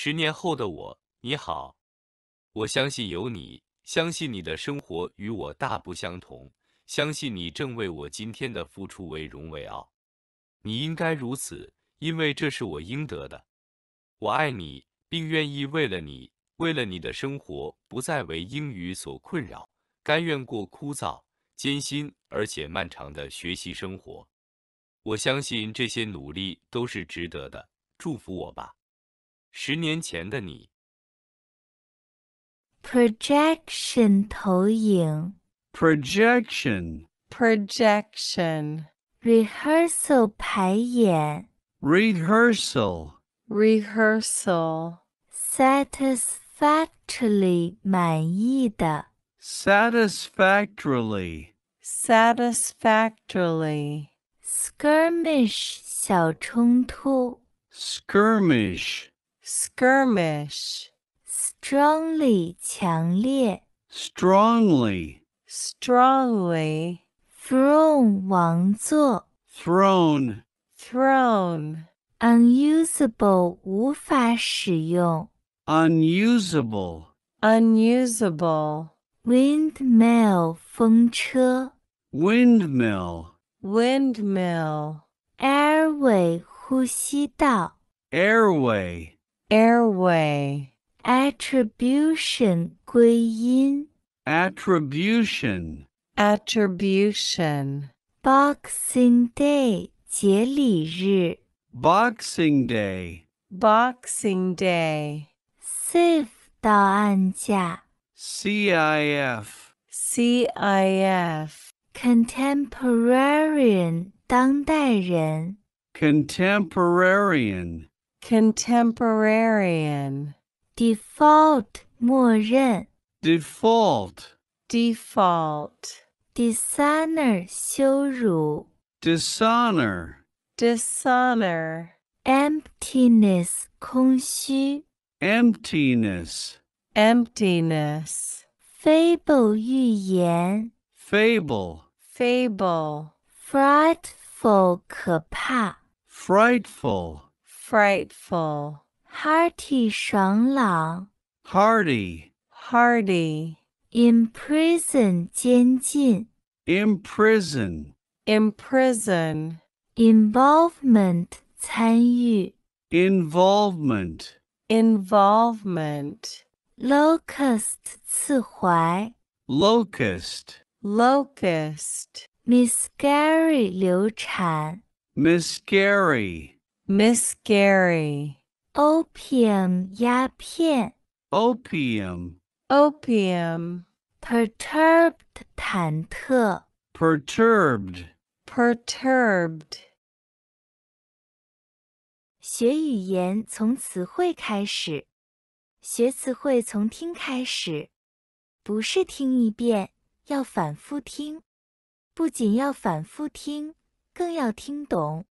十年后的我，你好！我相信有你，相信你的生活与我大不相同，相信你正为我今天的付出为荣为傲。你应该如此，因为这是我应得的。我爱你，并愿意为了你，为了你的生活不再为英语所困扰，甘愿过枯燥、艰辛而且漫长的学习生活。我相信这些努力都是值得的。祝福我吧。十年前的你。projection 投影。projection projection rehearsal 排演。rehearsal rehearsal satisfactorily 满意的。satisfactorily satisfactorily skirmish 小冲突。skirmish skirmish, strongly 强烈 strongly, strongly, throne 王座 throne, throne, unusable 无法使用 unusable, unusable, windmill 风车 windmill, windmill, airway 呼吸道 airway, airway attribution 归因 attribution attribution boxing day 节礼日 boxing day boxing day CIF 到案价 CIF CIF contemporary 当代人 Contemporarian. Default 默认 Default. Default. Dishonor 羞辱 Dishonor. Dishonor. Emptiness 空虚 Emptiness. Emptiness. Fable 寓言 Fable. Fable. Frightful 可怕 Frightful frightful, hearty 爽朗 hardy, hardy, imprison 监禁 imprison, imprison, involvement 参与 involvement, involvement, locust 刺槐 locust, locust, miscarry 流产 miscarry, Miss Gary，opium 鸦片，opium，opium，perturbed 忐忑，perturbed，perturbed。学语言从词汇开始，学词汇从听开始，不是听一遍，要反复听，不仅要反复听，更要听懂。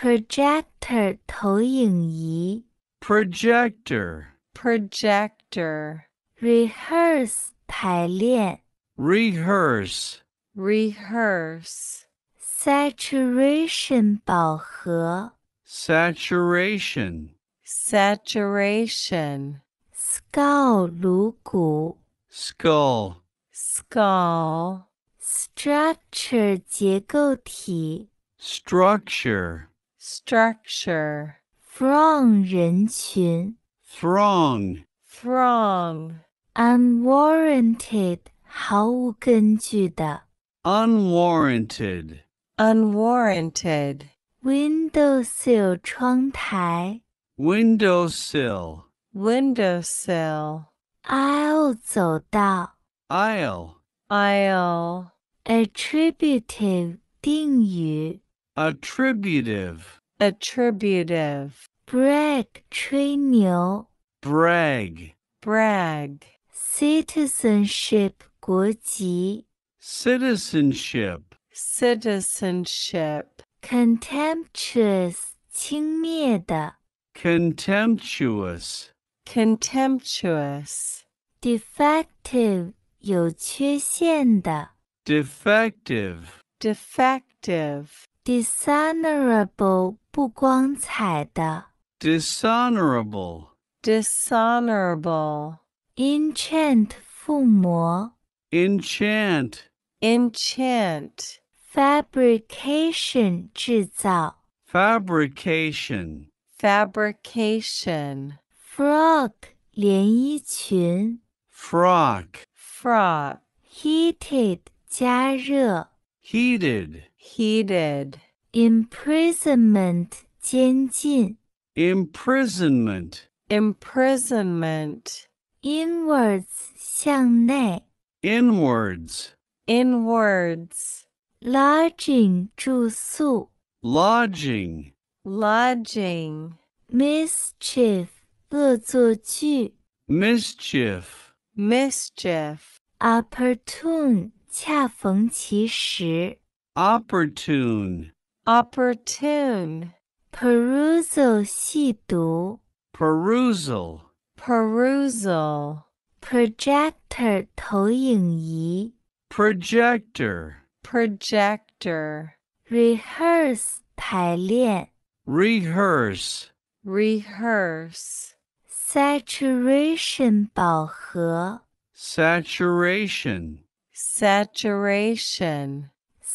projector 投影仪 projector projector rehearse 排练 rehearse rehearse saturation 饱和 saturation saturation skull 颅骨 skull skull structure 结构体 structure structure from 人群 throng from unwarranted 毫无根据的 unwarranted unwarranted windowsill 窗台 windowsill windowsill aisle 走道 aisle aisle attributive 定语 Attributive. Attributive. Brag 吹牛 brag. Brag. Citizenship 国籍 citizenship. Citizenship. Contemptuous 轻蔑的 contemptuous. Contemptuous. Defective 有缺陷的 defective. Defective dishonorable 不光彩的 dishonorable dishonorable enchant 附魔 enchant enchant fabrication 制造 fabrication fabrication Frog, 连衣裙 Frog, frog. heated 加热 heated heated imprisonment 监禁 imprisonment imprisonment inwards 向内 inwards inwards lodging 住宿 lodging lodging mischief 恶作剧 mischief mischief opportune 恰逢其时 opportune, opportune, perusal 细读 perusal, perusal, projector 投影仪 projector, projector, rehearse 排练 rehearse, rehearse, saturation 饱和 saturation, saturation,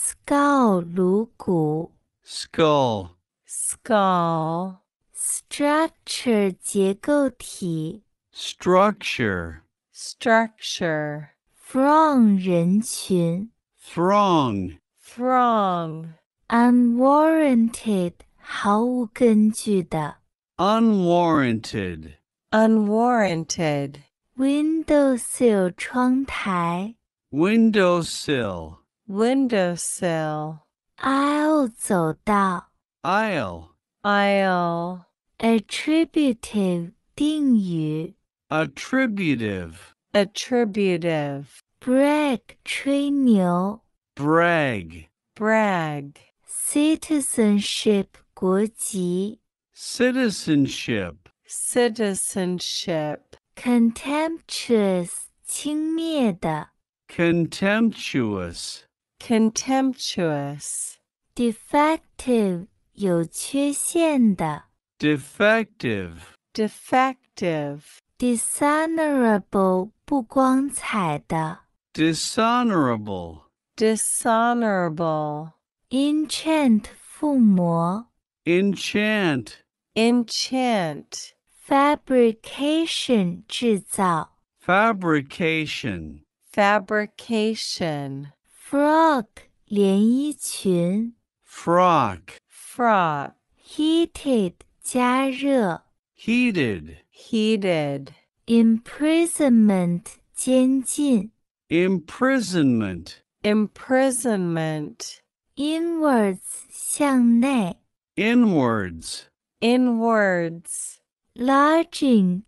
skull 颅骨 skull skull structure 结构体 structure structure throng 人群 throng throng unwarranted 毫无根据的 unwarranted unwarranted windowsill 窗台 windowsill windowsill aisle 走道 aisle aisle attributive 定语 attributive attributive brag 吹牛 brag brag citizenship 国籍 citizenship citizenship contemptuous 轻蔑的 contemptuous contemptuous, defective 有缺陷的 defective, defective, dishonorable 不光彩的 dishonorable, dishonorable, enchant 附魔 enchant, enchant, fabrication 制造 fabrication, fabrication. Frock 连衣裙，frock frock heated 加热，heated heated imprisonment 监禁，imprisonment imprisonment inwards 向内，inwards inwards lodging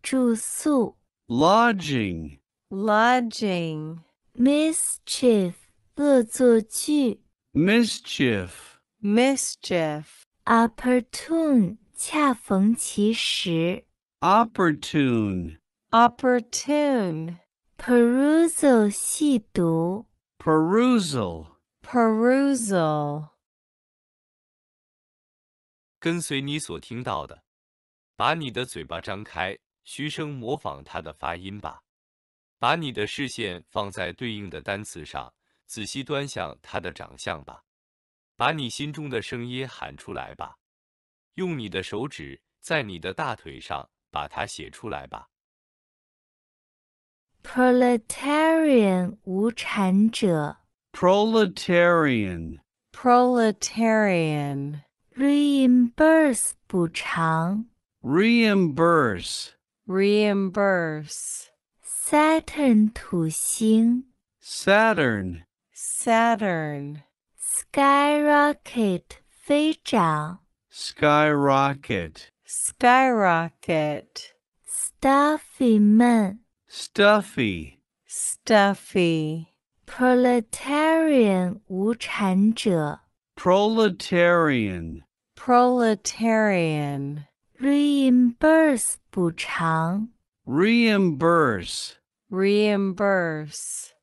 lodging mischief 恶作剧 m i s c h i e f m i s c h i e f o p p o r t u n e 恰逢其时，opportune，opportune，perusal，细读，perusal，perusal，跟随你所听到的，把你的嘴巴张开，徐声模仿它的发音吧，把你的视线放在对应的单词上。仔细端详他的长相吧，把你心中的声音喊出来吧，用你的手指在你的大腿上把它写出来吧。Proletarian，无产者。Proletarian。Proletarian。Reimburse，补偿。Reimburse。Reimburse。Saturn，土星。Saturn。Saturn. Skyrocket. 飞涨. Skyrocket. Skyrocket. Stuffy man. Stuffy. Stuffy. Proletarian 无产者. Proletarian. Proletarian. Reimburse 补偿. Reimburse. Reimburse.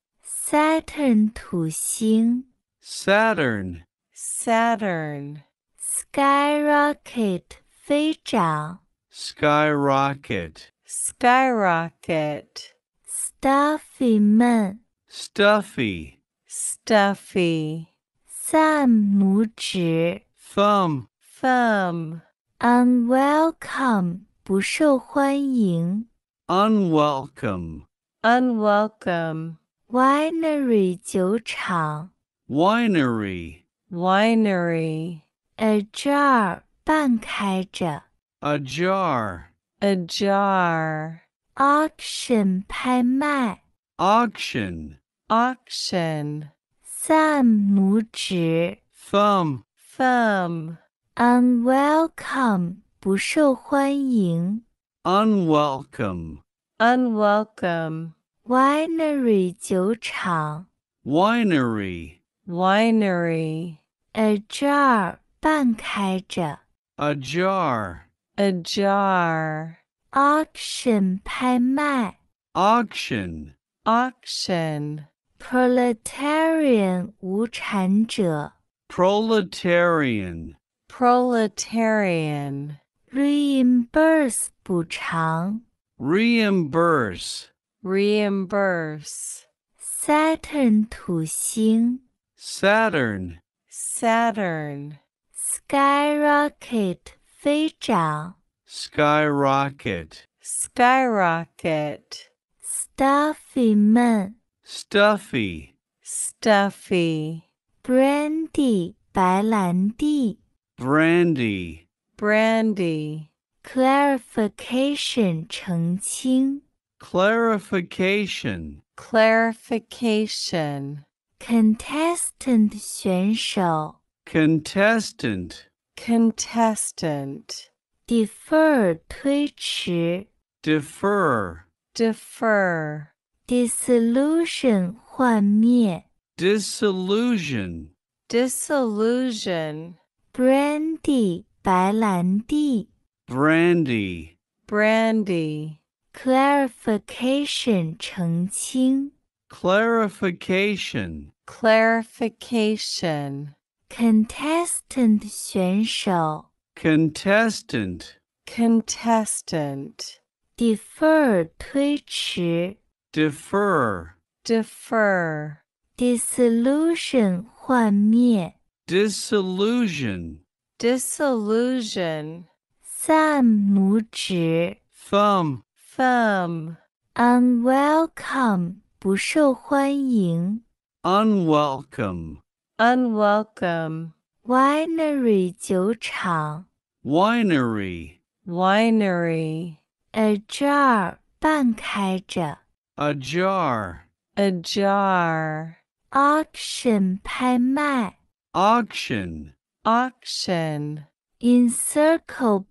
Saturn 土星 Saturn Saturn Skyrocket 飞涨 Skyrocket Skyrocket Stuffy 们 Stuffy Stuffy 散拇指 Thumb Thumb Unwelcome 不受欢迎 Unwelcome Unwelcome winery 酒厂 winery winery a jar 半开着 a jar a jar auction 拍卖 auction auction 散拇指 thumb thumb unwelcome 不受欢迎 unwelcome unwelcome winery 酒厂 winery winery ajar 半开着 ajar ajar auction 拍卖 auction auction proletarian 无产者 proletarian proletarian reimburse 补偿 reimburse reimburse Saturn 土星 Saturn Saturn skyrocket 飞涨 skyrocket skyrocket stuffy 们 stuffy stuffy brandy 白兰地 brandy brandy clarification 澄清 clarification clarification contestant 选手 contestant contestant defer 推迟 defer defer dissolution 幻灭 disillusion disillusion brandy 白兰地 brandy brandy clarification 澄清 clarification clarification contestant 选手 contestant contestant defer 推迟 defer defer dissolution 幻灭 disillusion disillusion 散拇指 thumb firm. Unwelcome 不受欢迎. Unwelcome. unwelcome. Winery 酒厂. Winery. winery. Ajar 半开着。Ajar. Ajar. Auction 拍卖. Auction. auction. Encircle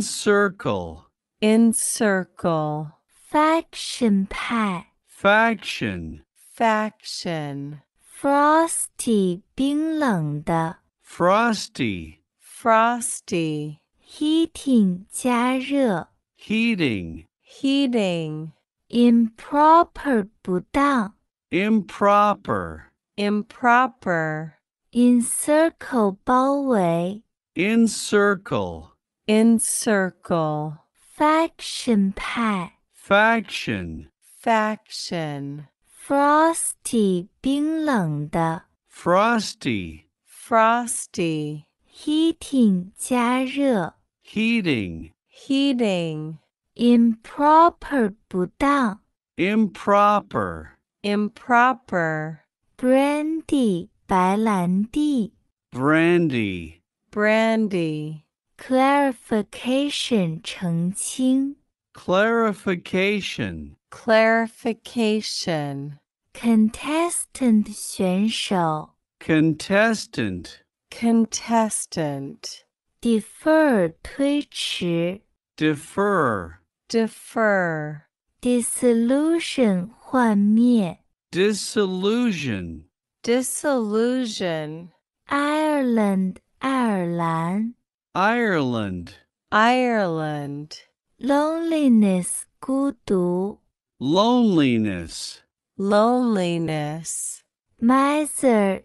circle. Encircle. Faction 派. Faction. Faction. Frosty 冰冷的. Frosty. Frosty. Heating Heating. Heating. Improper 不当. Improper. Improper. Encircle 包围. Encircle. Encircle. Faction 派。Faction. Faction. Faction. Frosty 冰冷的。Frosty. Frosty. Heating Heating. Heating. Improper 不当。Improper. Improper. Brandy Brandy clarification 澄清 clarification clarification contestant 选手 contestant contestant defer 推迟 defer defer dissolution 幻灭 disillusion disillusion Ireland 爱尔兰 Ireland. Ireland. Loneliness. Kudu. Loneliness. Loneliness. Miser.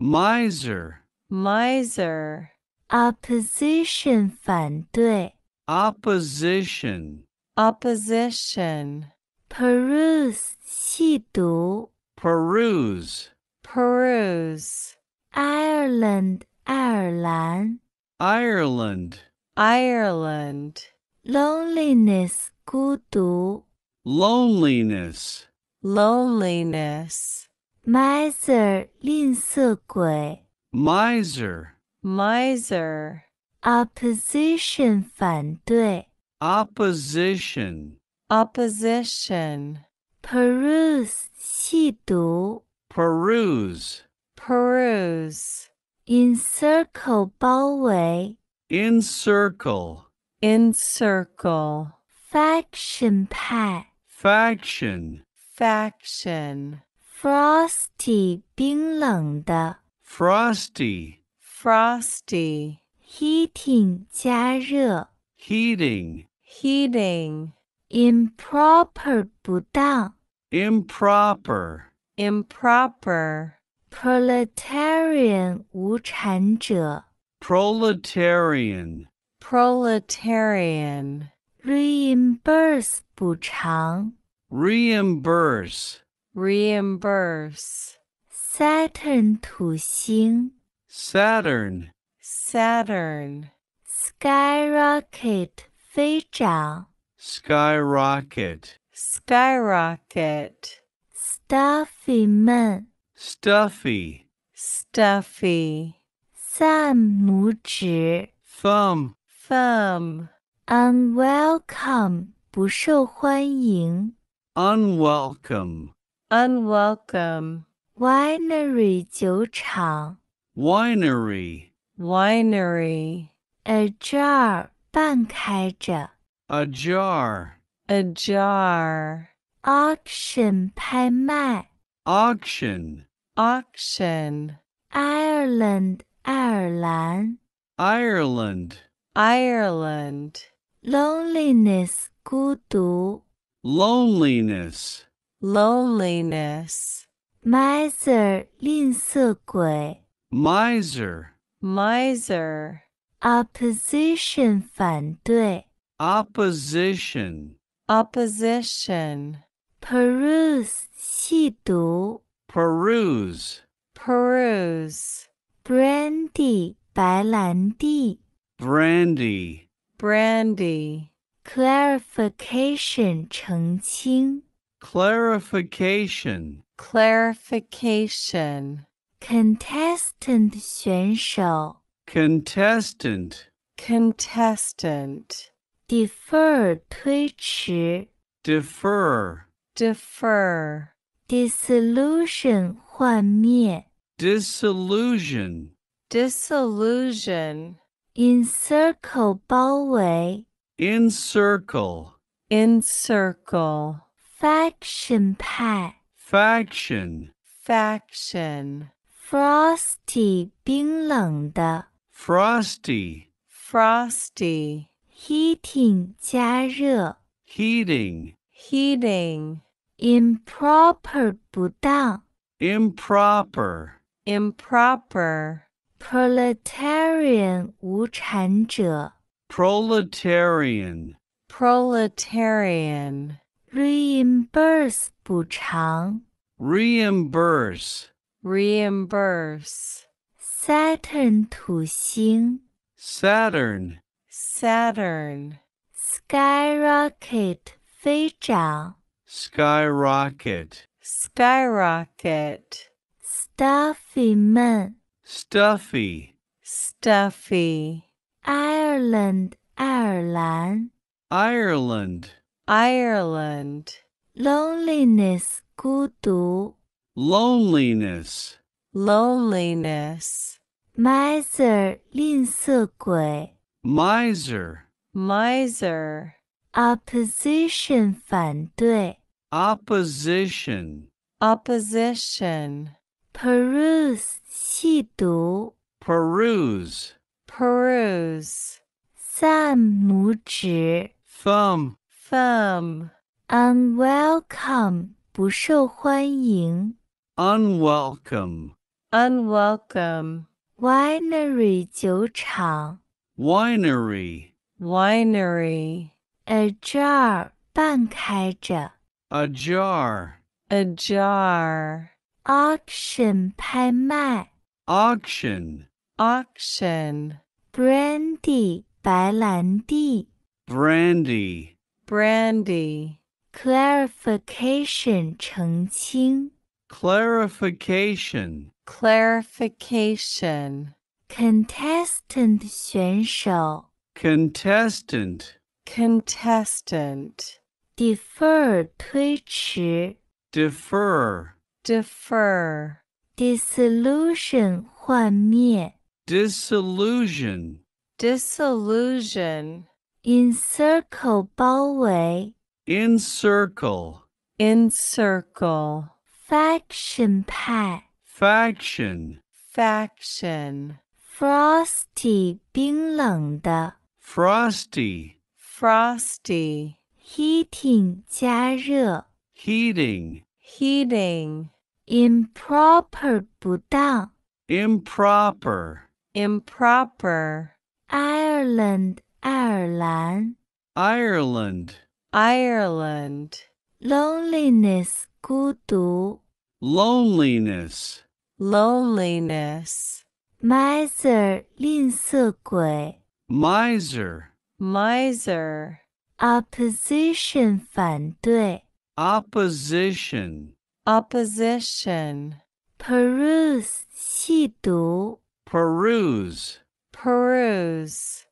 Miser. Miser. Opposition. 反对. Opposition. Opposition. Peruse. 细读. Peruse. Peruse. Ireland. Ireland, Ireland, Ireland, loneliness 孤独 loneliness, loneliness, miser 吝啬鬼 miser, miser, opposition 反对 opposition, opposition, peruse 细读 peruse, peruse, encircle 包围 encircle encircle faction 派 faction faction frosty 冰冷的 frosty frosty heating 加热 heating heating improper 不当 improper improper proletarian 无产者 proletarian proletarian reimburse 补偿 reimburse reimburse Saturn 土星 Saturn Saturn skyrocket 飞涨 skyrocket skyrocket stuffy 们 stuffy, stuffy. 三拇指 thumb, thumb. Unwelcome 不受欢迎 unwelcome, unwelcome. Winery 酒厂 winery, winery. Ajar 半开着 ajar, ajar. Auction 拍卖 auction, auction. Ireland, Ireland Ireland. Ireland Loneliness, 孤独。loneliness, Loneliness. loneliness Miser, 吝啬鬼。miser, Miser. Opposition, 反对。opposition, Opposition. Peruse, 细读。peruse peruse brandy 白兰地 brandy brandy clarification 澄清 clarification clarification contestant 选手 contestant contestant defer 推迟 defer defer dissolution 幻灭 disillusion disillusion encircle 包围 encircle encircle faction 派 faction faction frosty 冰冷的 frosty frosty heating 加热 heating heating improper 不当 improper improper proletarian 无产者 proletarian proletarian reimburse 补偿 reimburse reimburse Saturn 土星 Saturn Saturn skyrocket 飞涨 skyrocket, skyrocket. Stuffy man, stuffy, stuffy. Ireland, Ireland, Ireland, Ireland. Loneliness, 孤独。Loneliness, loneliness. Miser, 吝啬鬼。Miser, miser. Opposition, 反对。opposition, opposition, peruse 细读 peruse, peruse, 散拇指 thumb, thumb, unwelcome 不受欢迎 unwelcome, unwelcome, winery 酒厂 winery, winery, ajar 半开着 a jar. A jar. Auction 拍卖。Auction. Auction. Brandy 白兰地。Brandy. Brandy. Clarification 澄清。Clarification. Clarification. Contestant 选手。Contestant. Contestant defer 推迟 defer defer dissolution 幻灭 disillusion disillusion encircle 包围 encircle encircle faction 派 faction faction frosty 冰冷的 frosty frosty heating 加热 heating heating improper 不当 improper improper Ireland 爱尔兰 Ireland Ireland loneliness 孤独 loneliness loneliness miser 吝啬鬼 miser miser Opposition 反对。Opposition，Opposition。Peruse 细读。Peruse，Peruse。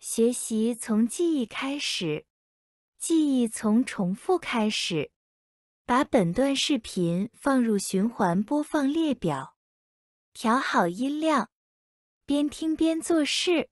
学习从记忆开始，记忆从重复开始。把本段视频放入循环播放列表，调好音量，边听边做事。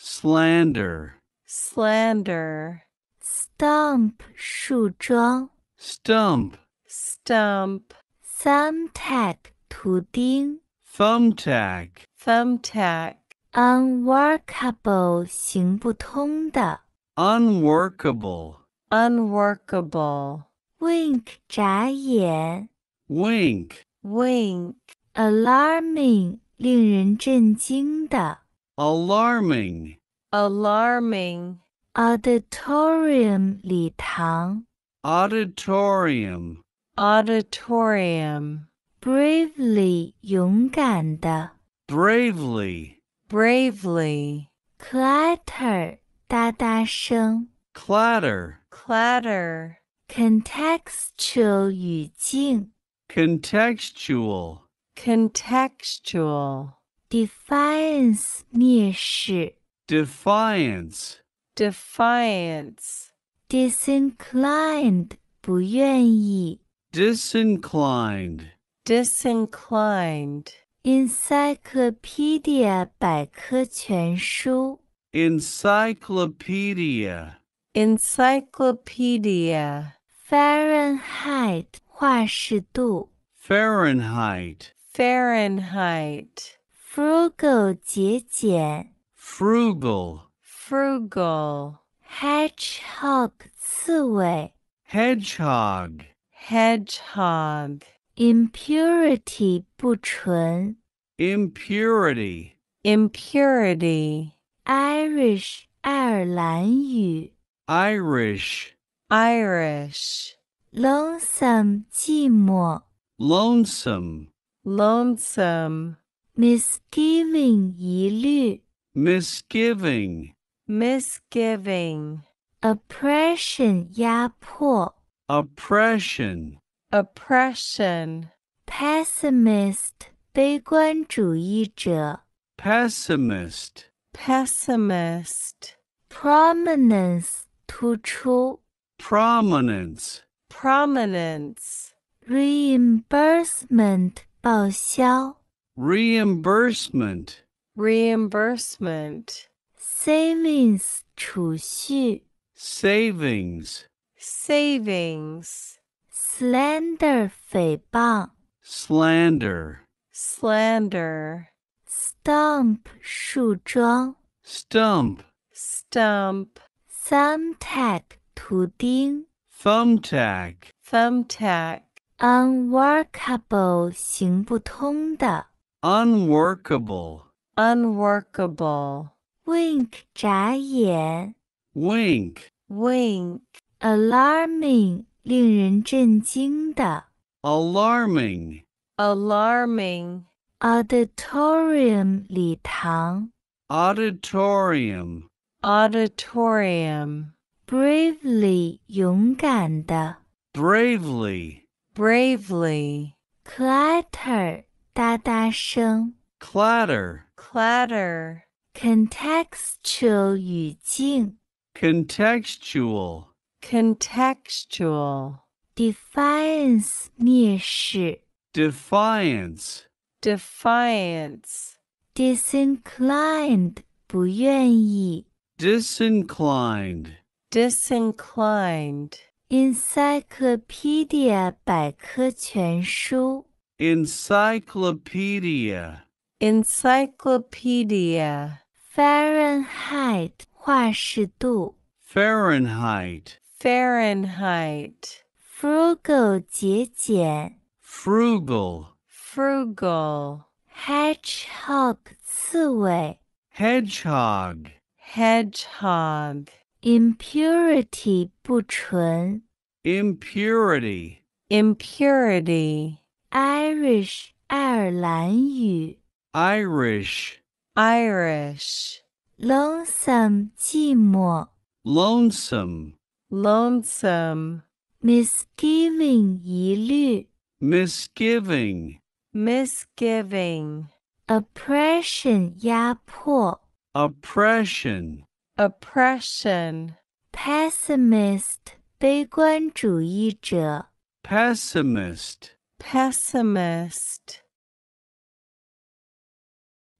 slander, slander, stump 树桩，stump, stump, thumbtack 图钉，thumbtack, thumbtack, unworkable 行不通的，unworkable, unworkable, wink 眨眼，wink, wink, alarming 令人震惊的。alarming, alarming. auditorium 礼堂 auditorium, auditorium. bravely 勇敢的 bravely, bravely. clatter 哒哒声 clatter, clatter. contextual 语境 contextual, contextual defiance 蔑视 defiance defiance disinclined 不愿意 disinclined disinclined encyclopedia 百科全书 encyclopedia encyclopedia Fahrenheit 华氏度 Fahrenheit Fahrenheit frugal 节俭，frugal frugal hedgehog 刺猬，hedgehog hedgehog impurity 不纯，impurity impurity Irish 爱尔兰语，Irish Irish lonesome 寂寞，lonesome lonesome misgiving 疑虑 misgiving, misgiving, oppression 压迫 oppression, oppression, pessimist 悲观主义者 pessimist, pessimist, prominence 突出 prominence, prominence, reimbursement 报销 reimbursement reimbursement savings 储蓄 savings savings slander 诽谤 slander slander stump 树桩 stump stump thumbtack 图钉 thumbtack thumbtack unworkable 行不通的 unworkable, unworkable. wink 眨眼 wink, wink alarming 令人震惊的 alarming, alarming auditorium 礼堂 auditorium, auditorium bravely 勇敢的 bravely, bravely clatter 哒哒声，clatter clatter contextual 语境，contextual contextual defiance 蔑视，defiance defiance disinclined 不愿意，disinclined disinclined encyclopedia 百科全书。encyclopedia, encyclopedia, Fahrenheit 华氏度 Fahrenheit, Fahrenheit, frugal 节俭 frugal, frugal, hedgehog 刺猬 hedgehog, hedgehog, impurity 不纯 impurity, impurity, Irish 爱尔兰语 Irish Irish Lonesome 寂寞 Lonesome Lonesome Misgiving 疑虑 Misgiving Misgiving Oppression 压迫 Oppression Oppression Pessimist 悲观主义者 Pessimist Pessimist。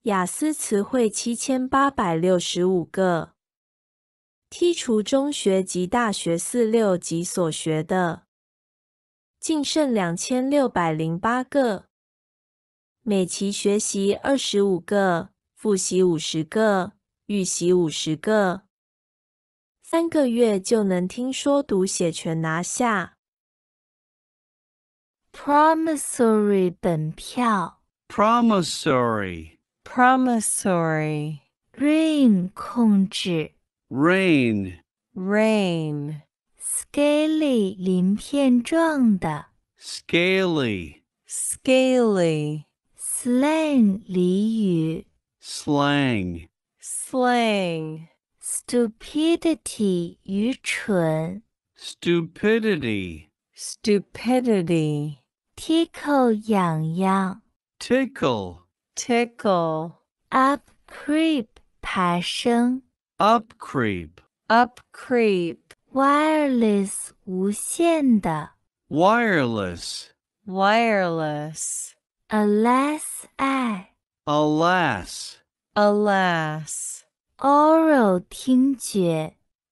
雅思词汇七千八百六十五个，剔除中学及大学四六级所学的，净剩两千六百零八个。每期学习二十五个，复习五十个，预习五十个，三个月就能听说读写全拿下。promissory 本票 promissory promissory rain 控制 rain rain scaly 鳞片状的 scaly scaly slang 俚语 slang slang stupidity 愚蠢 stupidity stupidity, tickle yang yang, tickle, tickle, up creep up, creep, wireless, 爬升，up alas, alas, 无线的，wireless，wireless，alas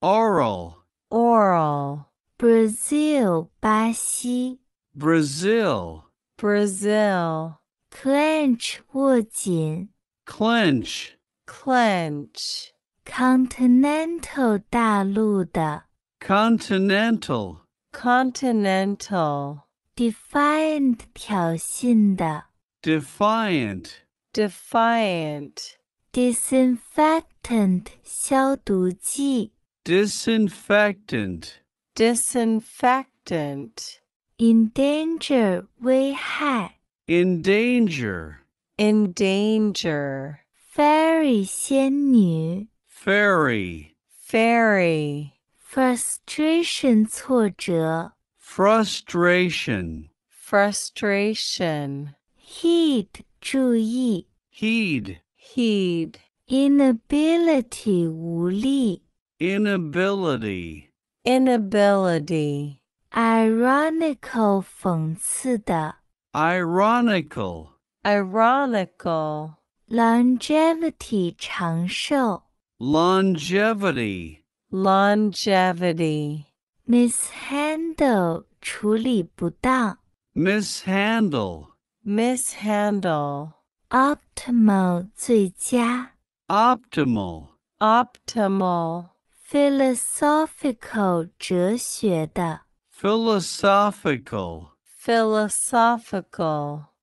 oral, oral. Brazil 巴西 Brazil Brazil clench 握紧 clench clench continental 大陆的 continental continental defiant 挑衅的 defiant defiant disinfectant 消毒剂 disinfectant disinfectant, endanger danger. endanger, endanger, fairy 仙女 fairy, fairy, frustration 挫折 frustration, frustration, heed 注意 heed, heed, inability 无力 inability, inability ironical 讽刺的 ironical ironical longevity 长寿 longevity longevity mishandle 处理不当 mishandle optimal 最佳 optimal optimal philosophical 哲学的 philosophical philosophical